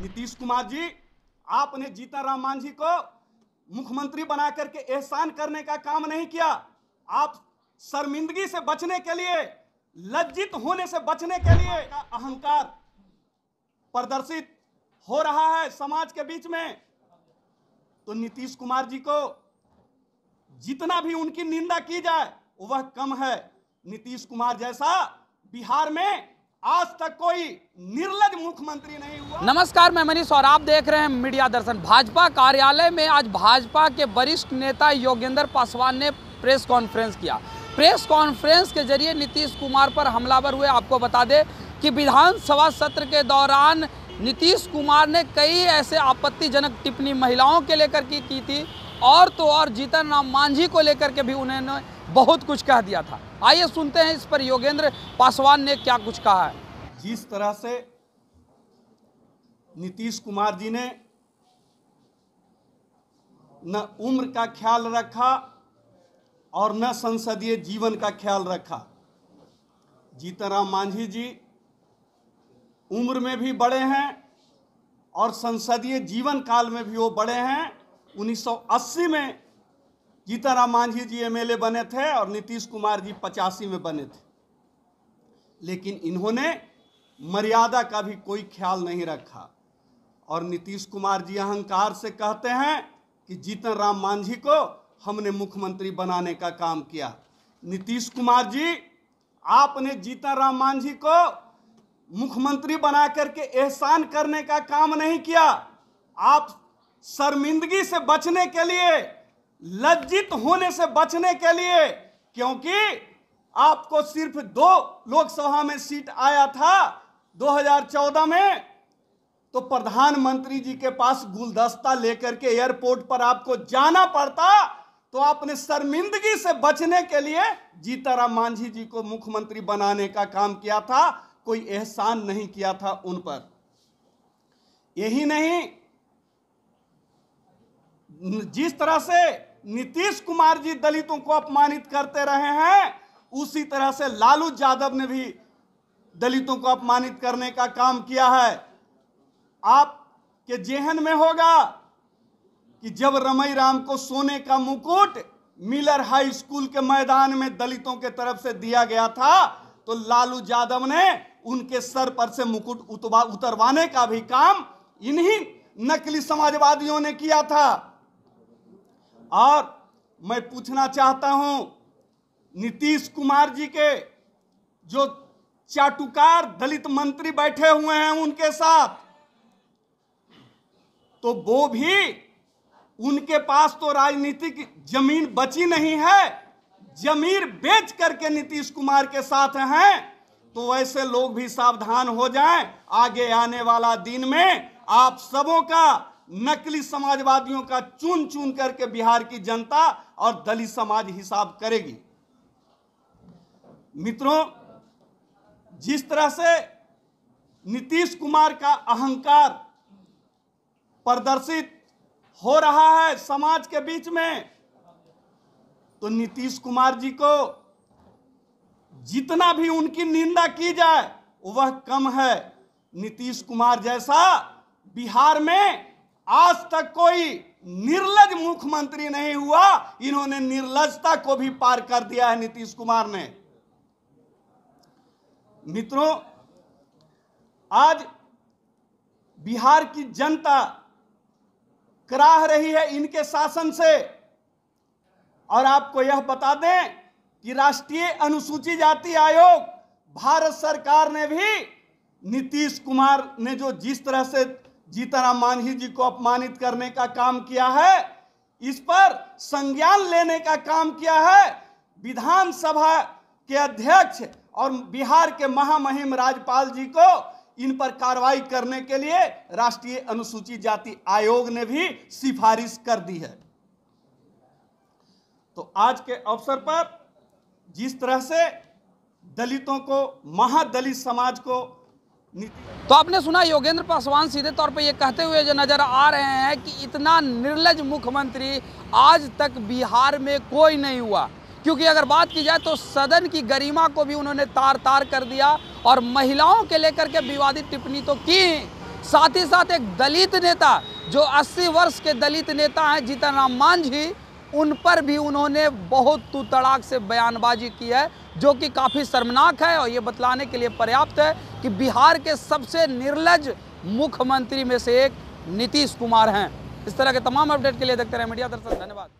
नीतीश कुमार जी आपने जीतन मांझी को मुख्यमंत्री बना करके एहसान करने का काम नहीं किया आप शर्मिंदगी से बचने के लिए लज्जित होने से बचने के लिए अहंकार प्रदर्शित हो रहा है समाज के बीच में तो नीतीश कुमार जी को जितना भी उनकी निंदा की जाए वह कम है नीतीश कुमार जैसा बिहार में आज तक कोई निर्लज मुख्यमंत्री नहीं हुआ नमस्कार मैं मनीष और आप देख रहे हैं मीडिया दर्शन भाजपा कार्यालय में आज भाजपा के वरिष्ठ नेता योगेंद्र पासवान ने प्रेस कॉन्फ्रेंस किया प्रेस कॉन्फ्रेंस के जरिए नीतीश कुमार पर हमलावर हुए आपको बता दें कि विधानसभा सत्र के दौरान नीतीश कुमार ने कई ऐसे आपत्तिजनक टिप्पणी महिलाओं के लेकर की, की थी और तो और जीतन राम मांझी को लेकर के भी उन्होंने बहुत कुछ कह दिया था आइए सुनते हैं इस पर योगेंद्र पासवान ने क्या कुछ कहा है जिस तरह से नीतीश कुमार जी ने न उम्र का ख्याल रखा और न संसदीय जीवन का ख्याल रखा राम मांझी जी उम्र में भी बड़े हैं और संसदीय जीवन काल में भी वो बड़े हैं 1980 में जीताराम मांझी जी एमएलए बने थे और नीतीश कुमार जी पचासी में बने थे लेकिन इन्होंने मर्यादा का भी कोई ख्याल नहीं रखा और नीतीश कुमार जी अहंकार से कहते हैं कि जीतन राम मांझी को हमने मुख्यमंत्री बनाने का काम किया नीतीश कुमार जी आपने जीतन राम मांझी को मुख्यमंत्री बना करके एहसान करने का काम नहीं किया आप शर्मिंदगी से बचने के लिए लज्जित होने से बचने के लिए क्योंकि आपको सिर्फ दो लोकसभा में सीट आया था 2014 में तो प्रधानमंत्री जी के पास गुलदस्ता लेकर के एयरपोर्ट पर आपको जाना पड़ता तो आपने शर्मिंदगी से बचने के लिए जीताराम मांझी जी को मुख्यमंत्री बनाने का काम किया था कोई एहसान नहीं किया था उन पर यही नहीं जिस तरह से नीतीश कुमार जी दलितों को अपमानित करते रहे हैं उसी तरह से लालू यादव ने भी दलितों को अपमानित करने का काम किया है आप के जेहन में होगा कि जब रमई राम को सोने का मुकुट मिलर हाई स्कूल के मैदान में दलितों के तरफ से दिया गया था तो लालू यादव ने उनके सर पर से मुकुट उतरवाने का भी काम इन्हीं नकली समाजवादियों ने किया था और मैं पूछना चाहता हूं नीतीश कुमार जी के जो चाटुकार दलित मंत्री बैठे हुए हैं उनके साथ तो वो भी उनके पास तो राजनीतिक जमीन बची नहीं है जमीन बेच करके नीतीश कुमार के साथ हैं तो ऐसे लोग भी सावधान हो जाएं आगे आने वाला दिन में आप सबों का नकली समाजवादियों का चुन चुन करके बिहार की जनता और दलित समाज हिसाब करेगी मित्रों जिस तरह से नीतीश कुमार का अहंकार प्रदर्शित हो रहा है समाज के बीच में तो नीतीश कुमार जी को जितना भी उनकी निंदा की जाए वह कम है नीतीश कुमार जैसा बिहार में आज तक कोई निर्लज मुख्यमंत्री नहीं हुआ इन्होंने निर्लजता को भी पार कर दिया है नीतीश कुमार ने मित्रों आज बिहार की जनता कराह रही है इनके शासन से और आपको यह बता दें कि राष्ट्रीय अनुसूचित जाति आयोग भारत सरकार ने भी नीतीश कुमार ने जो जिस तरह से जीताराम मांझी जी को अपमानित करने का काम किया है इस पर संज्ञान लेने का काम किया है विधानसभा के अध्यक्ष और बिहार के महामहिम राज्यपाल जी को इन पर कार्रवाई करने के लिए राष्ट्रीय अनुसूचित जाति आयोग ने भी सिफारिश कर दी है तो आज के अवसर पर जिस तरह से दलितों को महादलित समाज को तो आपने सुना योगेंद्र पासवान सीधे तौर पर यह कहते हुए जो नज़र आ रहे हैं कि इतना निर्लज मुख्यमंत्री आज तक बिहार में कोई नहीं हुआ क्योंकि अगर बात की जाए तो सदन की गरिमा को भी उन्होंने तार तार कर दिया और महिलाओं के लेकर के विवादित टिप्पणी तो की साथ ही साथ एक दलित नेता जो 80 वर्ष के दलित नेता हैं जीतन राम मांझी उन पर भी उन्होंने बहुत तू से बयानबाजी की है जो कि काफ़ी शर्मनाक है और ये बतलाने के लिए पर्याप्त है कि बिहार के सबसे निर्लज मुख्यमंत्री में से एक नीतीश कुमार हैं इस तरह के तमाम अपडेट के लिए देखते रहे मीडिया दर्शन धन्यवाद